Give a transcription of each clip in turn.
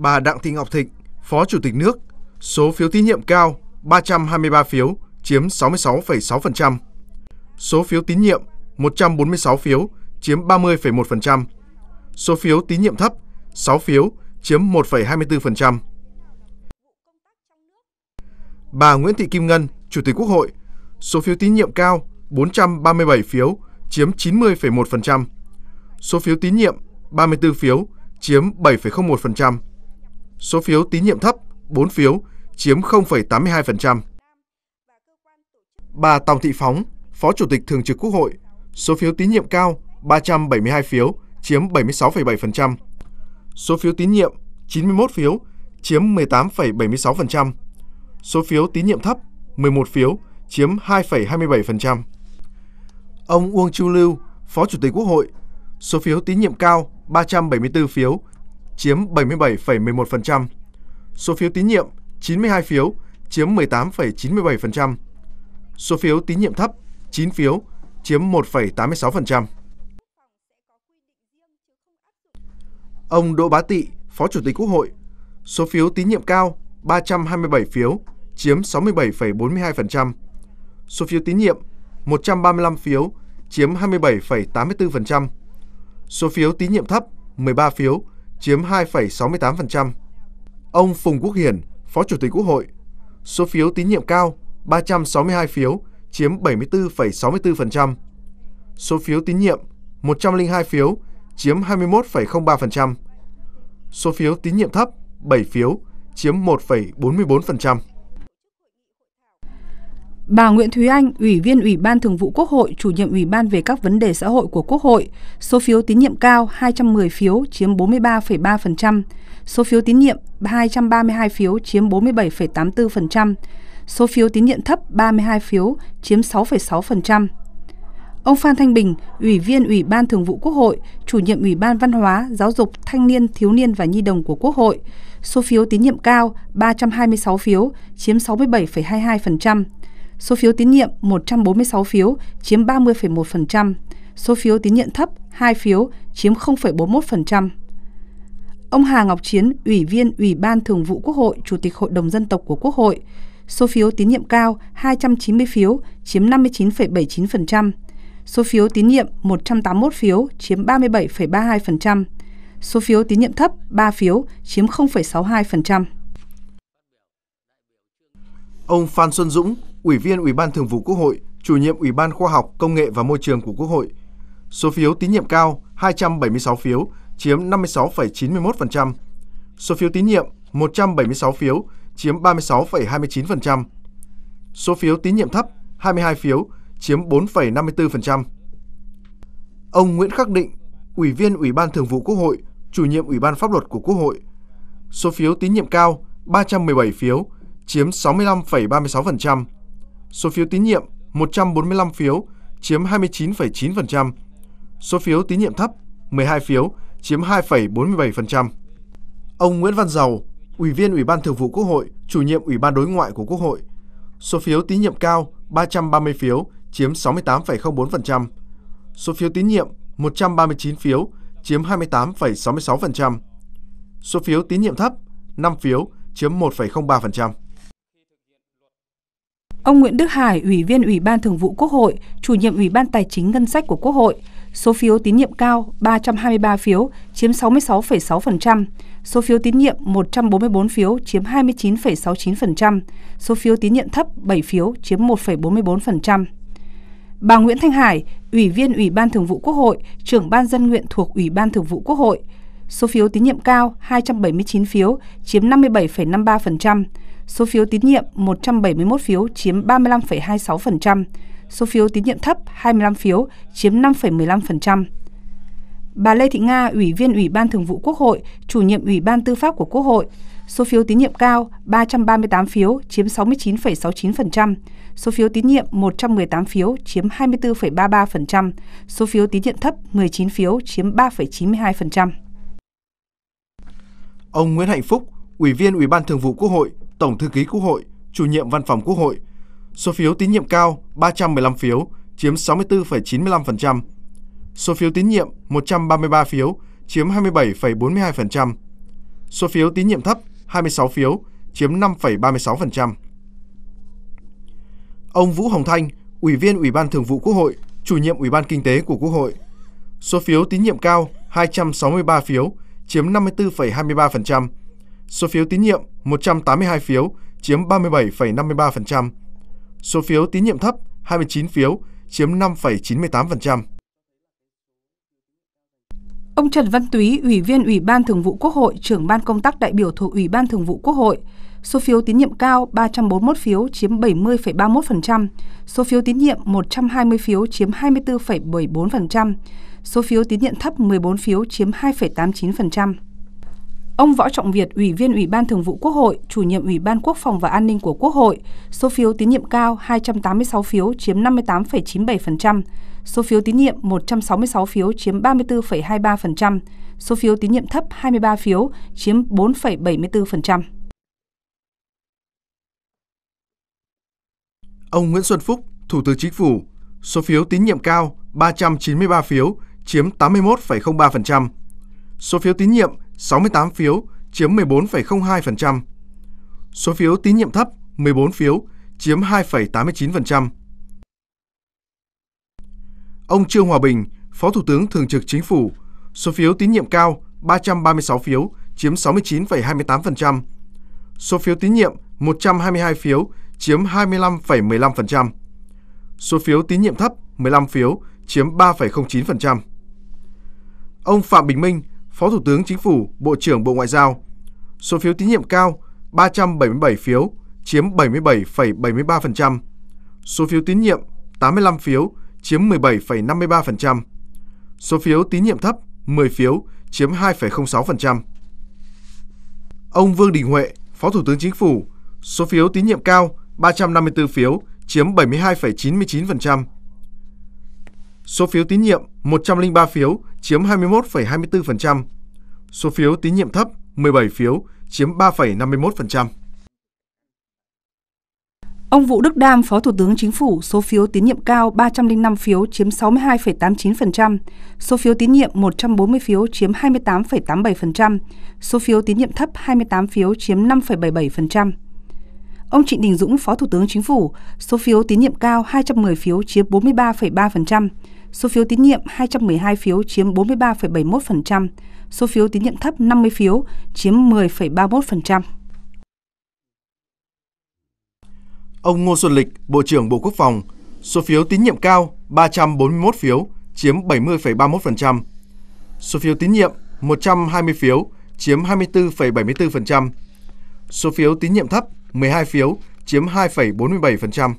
bà Đặng Thị Ngọc Thịnh, Phó Chủ tịch nước, số phiếu tín nhiệm cao 323 phiếu, chiếm 66,6%. Số phiếu tín nhiệm 146 phiếu, chiếm 30,1%. Số phiếu tín nhiệm thấp 6 phiếu, chiếm 1,24%. Bà Nguyễn Thị Kim Ngân, Chủ tịch Quốc hội, số phiếu tín nhiệm cao 437 phiếu, chiếm 90,1%. Số phiếu tín nhiệm 34 phiếu, chiếm 7,01% số phiếu tín nhiệm thấp 4 phiếu, chiếm 0,82%. Bà Tòng Thị Phóng, Phó Chủ tịch Thường trực Quốc hội, số phiếu tín nhiệm cao 372 phiếu, chiếm 76,7%. Số phiếu tín nhiệm 91 phiếu, chiếm 18,76%. Số phiếu tín nhiệm thấp 11 phiếu, chiếm 2,27%. Ông Uông Chu Lưu, Phó Chủ tịch Quốc hội, số phiếu tín nhiệm cao 374 phiếu, chiếm 77,11%. Số phiếu tín nhiệm 92 phiếu, chiếm 18,97%. Số phiếu tín nhiệm thấp 9 phiếu, chiếm 1,86%. Ông Đỗ Bá Tị, Phó Chủ tịch Quốc hội, số phiếu tín nhiệm cao 327 phiếu, chiếm 67,42%. Số phiếu tín nhiệm 135 phiếu, chiếm 27,84%. Số phiếu tín nhiệm thấp 13 phiếu, chiếm 2,68%. Ông Phùng Quốc Hiển, Phó Chủ tịch Quốc hội, số phiếu tín nhiệm cao 362 phiếu, chiếm 74,64%. Số phiếu tín nhiệm 102 phiếu, chiếm 21,03%. Số phiếu tín nhiệm thấp 7 phiếu, chiếm 1,44%. Bà Nguyễn Thúy Anh, Ủy viên Ủy ban Thường vụ Quốc hội, chủ nhiệm Ủy ban về các vấn đề xã hội của Quốc hội, số phiếu tín nhiệm cao 210 phiếu chiếm 43,3%, số phiếu tín nhiệm 232 phiếu chiếm 47,84%, số phiếu tín nhiệm thấp 32 phiếu chiếm 6,6%. Ông Phan Thanh Bình, Ủy viên Ủy ban Thường vụ Quốc hội, chủ nhiệm Ủy ban Văn hóa, Giáo dục, Thanh niên, Thiếu niên và Nhi đồng của Quốc hội, số phiếu tín nhiệm cao 326 phiếu, chiếm 67,22%, Số phiếu tín nhiệm 146 phiếu, chiếm 30,1%. Số phiếu tín nhiệm thấp 2 phiếu, chiếm 0,41%. Ông Hà Ngọc Chiến, Ủy viên Ủy ban Thường vụ Quốc hội, Chủ tịch Hội đồng Dân tộc của Quốc hội, số phiếu tín nhiệm cao 290 phiếu, chiếm 59,79%, số phiếu tín nhiệm 181 phiếu, chiếm 37,32%, số phiếu tín nhiệm thấp 3 phiếu, chiếm 0,62%. Ông Phan Xuân Dũng, Ủy viên Ủy ban Thường vụ Quốc hội, Chủ nhiệm Ủy ban Khoa học, Công nghệ và Môi trường của Quốc hội. Số phiếu tín nhiệm cao 276 phiếu, chiếm 56,91%. Số phiếu tín nhiệm 176 phiếu, chiếm 36,29%. Số phiếu tín nhiệm thấp 22 phiếu, chiếm 4,54%. Ông Nguyễn Khắc Định, Ủy viên Ủy ban Thường vụ Quốc hội, Chủ nhiệm Ủy ban Pháp luật của Quốc hội. Số phiếu tín nhiệm cao 317 phiếu, chiếm 65,36%. Số phiếu tín nhiệm 145 phiếu, chiếm 29,9%. Số phiếu tín nhiệm thấp 12 phiếu, chiếm 2,47%. Ông Nguyễn Văn Giàu, Ủy viên Ủy ban Thường vụ Quốc hội, chủ nhiệm Ủy ban Đối ngoại của Quốc hội. Số phiếu tín nhiệm cao 330 phiếu, chiếm 68,04%. Số phiếu tín nhiệm 139 phiếu, chiếm 28,66%. Số phiếu tín nhiệm thấp 5 phiếu, chiếm 1,03%. Ông Nguyễn Đức Hải, Ủy viên Ủy ban Thường vụ Quốc hội, chủ nhiệm Ủy ban Tài chính Ngân sách của Quốc hội, số phiếu tín nhiệm cao 323 phiếu, chiếm 66,6%, số phiếu tín nhiệm 144 phiếu, chiếm 29,69%, số phiếu tín nhiệm thấp 7 phiếu, chiếm 1,44%. Bà Nguyễn Thanh Hải, Ủy viên Ủy ban Thường vụ Quốc hội, trưởng ban dân nguyện thuộc Ủy ban Thường vụ Quốc hội, số phiếu tín nhiệm cao 279 phiếu, chiếm 57,53%, Số phiếu tín nhiệm 171 phiếu chiếm 35,26%, số phiếu tín nhiệm thấp 25 phiếu chiếm 5,15%. Bà Lê Thị Nga, Ủy viên Ủy ban Thường vụ Quốc hội, chủ nhiệm Ủy ban Tư pháp của Quốc hội, số phiếu tín nhiệm cao 338 phiếu chiếm 69,69%, số phiếu tín nhiệm 118 phiếu chiếm 24,33%, số phiếu tín nhiệm thấp 19 phiếu chiếm 3,92%. Ông Nguyễn Hạnh Phúc, Ủy viên Ủy ban Thường vụ Quốc hội, Tổng thư ký Quốc hội, chủ nhiệm Văn phòng Quốc hội. Số phiếu tín nhiệm cao 315 phiếu, chiếm 64,95%. Số phiếu tín nhiệm 133 phiếu, chiếm 27,42%. Số phiếu tín nhiệm thấp 26 phiếu, chiếm 5,36%. Ông Vũ Hồng Thanh, Ủy viên Ủy ban Thường vụ Quốc hội, chủ nhiệm Ủy ban Kinh tế của Quốc hội. Số phiếu tín nhiệm cao 263 phiếu, chiếm 54,23%. Số phiếu tín nhiệm 182 phiếu, chiếm 37,53%. Số phiếu tín nhiệm thấp 29 phiếu, chiếm 5,98%. Ông Trần Văn Túy, Ủy viên Ủy ban Thường vụ Quốc hội, trưởng ban công tác đại biểu thuộc Ủy ban Thường vụ Quốc hội, số phiếu tín nhiệm cao 341 phiếu chiếm 70,31%, số phiếu tín nhiệm 120 phiếu chiếm 24,74%, số phiếu tín nhiệm thấp 14 phiếu chiếm 2,89%. Ông Võ Trọng Việt, Ủy viên Ủy ban Thường vụ Quốc hội, chủ nhiệm Ủy ban Quốc phòng và An ninh của Quốc hội, số phiếu tín nhiệm cao 286 phiếu chiếm 58,97%, số phiếu tín nhiệm 166 phiếu chiếm 34,23%, số phiếu tín nhiệm thấp 23 phiếu chiếm 4,74%. Ông Nguyễn Xuân Phúc, Thủ tướng Chính phủ, số phiếu tín nhiệm cao 393 phiếu chiếm 81,03%, số phiếu tín nhiệm 68 phiếu, chiếm 14,02%. Số phiếu tín nhiệm thấp 14 phiếu, chiếm 2,89%. Ông Trương Hòa Bình, Phó Thủ tướng Thường trực Chính phủ, số phiếu tín nhiệm cao 336 phiếu, chiếm 69,28%. Số phiếu tín nhiệm 122 phiếu, chiếm 25,15%. Số phiếu tín nhiệm thấp 15 phiếu, chiếm 3,09%. Ông Phạm Bình Minh, Phó Thủ tướng Chính phủ, Bộ trưởng Bộ Ngoại giao. Số phiếu tín nhiệm cao 377 phiếu, chiếm 77,73%. Số phiếu tín nhiệm 85 phiếu, chiếm 17,53%. Số phiếu tín nhiệm thấp 10 phiếu, chiếm 2,06%. Ông Vương Đình Huệ, Phó Thủ tướng Chính phủ, số phiếu tín nhiệm cao 354 phiếu, chiếm 72,99%. Số phiếu tín nhiệm 103 phiếu, chiếm 21,24%, số phiếu tín nhiệm thấp 17 phiếu, chiếm 3,51%. Ông Vũ Đức Đam, Phó Thủ tướng Chính phủ, số phiếu tín nhiệm cao 305 phiếu chiếm 62,89%, số phiếu tín nhiệm 140 phiếu chiếm 28,87%, số phiếu tín nhiệm thấp 28 phiếu chiếm 5,77%. Ông Trịnh Đình Dũng, Phó Thủ tướng Chính phủ, số phiếu tín nhiệm cao 210 phiếu chiếm 43,3%, số phiếu tín nhiệm 212 phiếu chiếm 43,71%, số phiếu tín nhiệm thấp 50 phiếu chiếm 10,31%. Ông Ngô Xuân Lịch, Bộ trưởng Bộ Quốc phòng, số phiếu tín nhiệm cao 341 phiếu chiếm 70,31%, số phiếu tín nhiệm 120 phiếu chiếm 24,74%, số phiếu tín nhiệm thấp 12 phiếu chiếm 2,47%.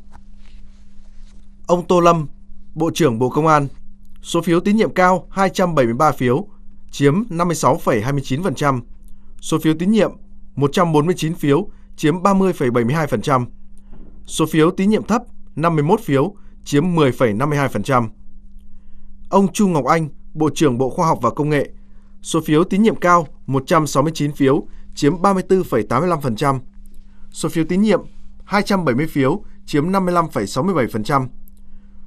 Ông Tô Lâm, Bộ trưởng Bộ Công an. Số phiếu tín nhiệm cao 273 phiếu, chiếm 56,29%. Số phiếu tín nhiệm 149 phiếu, chiếm 30,72%. Số phiếu tín nhiệm thấp 51 phiếu, chiếm 10,52%. Ông Chu Ngọc Anh, Bộ trưởng Bộ Khoa học và Công nghệ, số phiếu tín nhiệm cao 169 phiếu, chiếm 34,85%. Số phiếu tín nhiệm 270 phiếu, chiếm 55,67%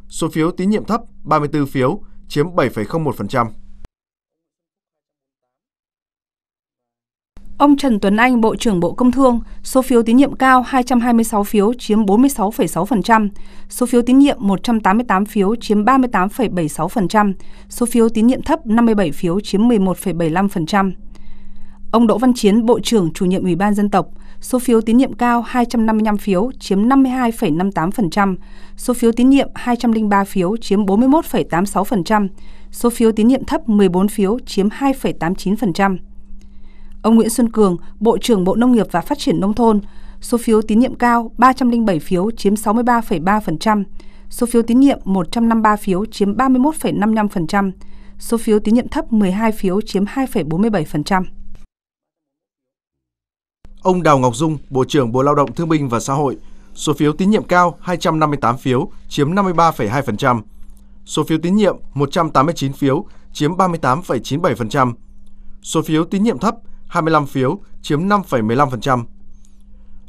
số phiếu tín nhiệm thấp 34 phiếu, chiếm 7,01%. Ông Trần Tuấn Anh, Bộ trưởng Bộ Công Thương, số phiếu tín nhiệm cao 226 phiếu chiếm 46,6%, số phiếu tín nhiệm 188 phiếu chiếm 38,76%, số phiếu tín nhiệm thấp 57 phiếu chiếm 11,75%. Ông Đỗ Văn Chiến, Bộ trưởng Chủ nhiệm Ủy ban Dân tộc, số phiếu tín nhiệm cao 255 phiếu chiếm 52,58%, số phiếu tín nhiệm 203 phiếu chiếm 41,86%, số phiếu tín nhiệm thấp 14 phiếu chiếm 2,89%. Ông Nguyễn Xuân Cường, Bộ trưởng Bộ Nông nghiệp và Phát triển Nông thôn, số phiếu tín nhiệm cao 307 phiếu chiếm 63,3%, số phiếu tín nhiệm 153 phiếu chiếm 31,55%, số phiếu tín nhiệm thấp 12 phiếu chiếm 2,47%. Ông Đào Ngọc Dung, Bộ trưởng Bộ Lao động Thương binh và Xã hội, số phiếu tín nhiệm cao 258 phiếu, chiếm 53,2%. Số phiếu tín nhiệm 189 phiếu, chiếm 38,97%. Số phiếu tín nhiệm thấp 25 phiếu, chiếm 5,15%.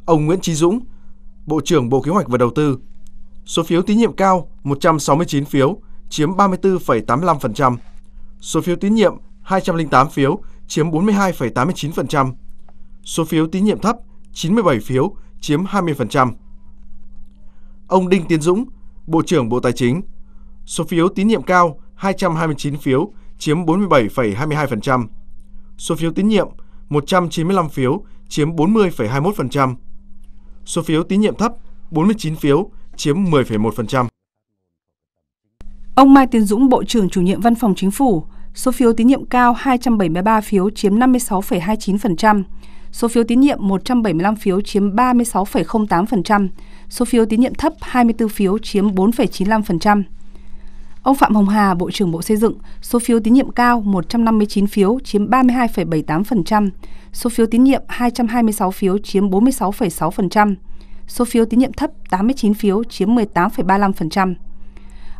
Ông Nguyễn Chí Dũng, Bộ trưởng Bộ Kế hoạch và Đầu tư, số phiếu tín nhiệm cao 169 phiếu, chiếm 34,85%. Số phiếu tín nhiệm 208 phiếu, chiếm 42,89% số phiếu tín nhiệm thấp 97 phiếu, chiếm 20%. Ông Đinh Tiến Dũng, Bộ trưởng Bộ Tài chính, số phiếu tín nhiệm cao 229 phiếu, chiếm 47,22%. Số phiếu tín nhiệm 195 phiếu, chiếm 40,21%. Số phiếu tín nhiệm thấp 49 phiếu, chiếm 10,1%. Ông Mai Tiến Dũng, Bộ trưởng Chủ nhiệm Văn phòng Chính phủ, số phiếu tín nhiệm cao 273 phiếu chiếm 56,29%. Số phiếu tín nhiệm 175 phiếu chiếm 36,08%, số phiếu tín nhiệm thấp 24 phiếu chiếm 4,95%. Ông Phạm Hồng Hà, Bộ trưởng Bộ Xây dựng, số phiếu tín nhiệm cao 159 phiếu chiếm 32,78%, số phiếu tín nhiệm 226 phiếu chiếm 46,6%, số phiếu tín nhiệm thấp 89 phiếu chiếm 18,35%.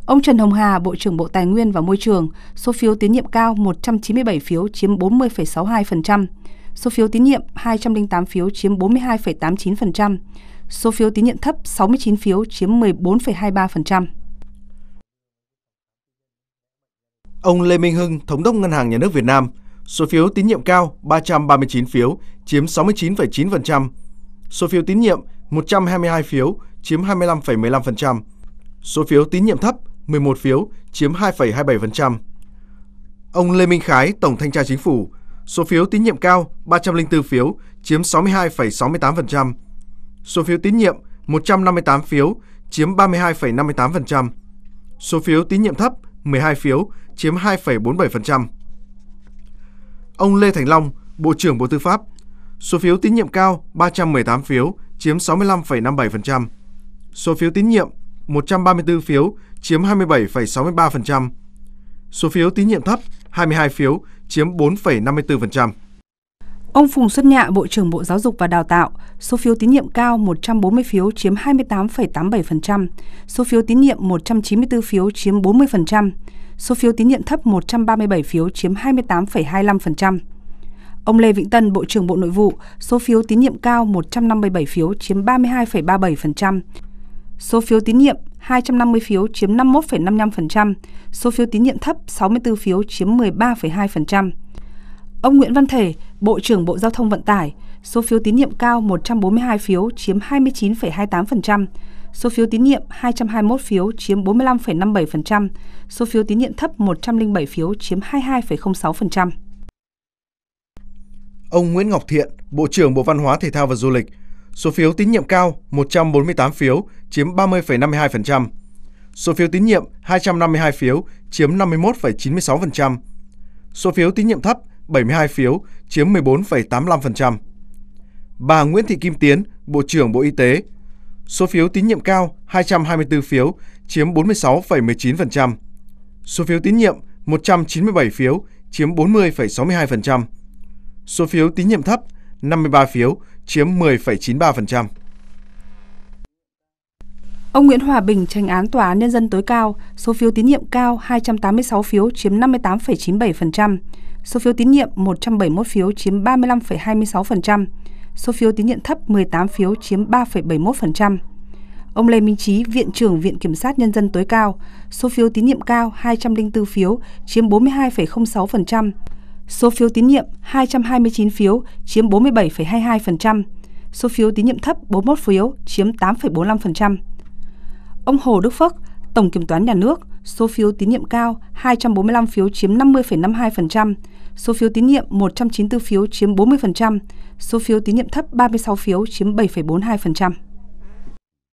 Ông Trần Hồng Hà, Bộ trưởng Bộ Tài nguyên và Môi trường, số phiếu tín nhiệm cao 197 phiếu chiếm 40,62%, Số phiếu tín nhiệm 208 phiếu chiếm 42,89%. Số phiếu tín nhiệm thấp 69 phiếu chiếm 14,23%. Ông Lê Minh Hưng, Thống đốc Ngân hàng Nhà nước Việt Nam, số phiếu tín nhiệm cao 339 phiếu, chiếm 69,9%. Số phiếu tín nhiệm 122 phiếu, chiếm 25,15%. Số phiếu tín nhiệm thấp 11 phiếu, chiếm 2,27%. Ông Lê Minh Khái, Tổng Thanh tra Chính phủ, Số phiếu tín nhiệm cao 304 phiếu, chiếm 62,68%. Số phiếu tín nhiệm 158 phiếu, chiếm 32,58%. Số phiếu tín nhiệm thấp 12 phiếu, chiếm 2,47%. Ông Lê Thành Long, Bộ trưởng Bộ Tư pháp, số phiếu tín nhiệm cao 318 phiếu, chiếm 65,57%. Số phiếu tín nhiệm 134 phiếu, chiếm 27,63%. Số phiếu tín nhiệm thấp 22 phiếu, chiếm 4,54%. Ông Phùng Xuân Nhạ, Bộ trưởng Bộ Giáo dục và Đào tạo, số phiếu tín nhiệm cao 140 phiếu chiếm 28,87%, số phiếu tín nhiệm 194 phiếu chiếm 40%, số phiếu tín nhiệm thấp 137 phiếu chiếm 28,25%. Ông Lê Vĩnh Tân, Bộ trưởng Bộ Nội vụ, số phiếu tín nhiệm cao 157 phiếu chiếm 32,37%, số phiếu tín nhiệm 250 phiếu chiếm 51,55%, số phiếu tín nhiệm thấp 64 phiếu chiếm 13,2%. Ông Nguyễn Văn Thể, Bộ trưởng Bộ Giao thông Vận tải, số phiếu tín nhiệm cao 142 phiếu chiếm 29,28%, số phiếu tín nhiệm 221 phiếu chiếm 45,57%, số phiếu tín nhiệm thấp 107 phiếu chiếm 22,06%. Ông Nguyễn Ngọc Thiện, Bộ trưởng Bộ Văn hóa Thể thao và Du lịch, Số phiếu tín nhiệm cao 148 phiếu, chiếm 30,52%. Số phiếu tín nhiệm 252 phiếu, chiếm 51,96%. Số phiếu tín nhiệm thấp 72 phiếu, chiếm 14,85%. Bà Nguyễn Thị Kim Tiến, Bộ trưởng Bộ Y tế, số phiếu tín nhiệm cao 224 phiếu, chiếm 46,19%. Số phiếu tín nhiệm 197 phiếu, chiếm 40,62%. Số phiếu tín nhiệm thấp 53 phiếu, chiếm 10,93%. Ông Nguyễn Hòa Bình tranh án Tòa án Nhân dân tối cao, số phiếu tín nhiệm cao 286 phiếu chiếm 58,97%, số phiếu tín nhiệm 171 phiếu chiếm 35,26%, số phiếu tín nhiệm thấp 18 phiếu chiếm 3,71%. Ông Lê Minh Trí, Viện trưởng Viện Kiểm sát Nhân dân tối cao, số phiếu tín nhiệm cao 204 phiếu chiếm 42,06%, Số phiếu tín nhiệm 229 phiếu, chiếm 47,22%. Số phiếu tín nhiệm thấp 41 phiếu, chiếm 8,45%. Ông Hồ Đức Phước, Tổng Kiểm toán Nhà nước, số phiếu tín nhiệm cao 245 phiếu chiếm 50,52%, số phiếu tín nhiệm 194 phiếu chiếm 40%, số phiếu tín nhiệm thấp 36 phiếu chiếm 7,42%.